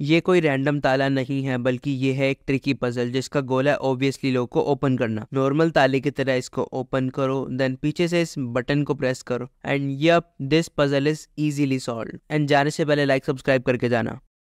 ये कोई रैंडम ताला नहीं है बल्कि ये है एक ट्रिकी पजल जिसका गोल है ऑब्वियसली लोग को ओपन करना नॉर्मल ताले की तरह इसको ओपन करो देन पीछे से इस बटन को प्रेस करो and yup this puzzle is easily solve and जाने से पहले लाइक सब्सक्राइब करके जाना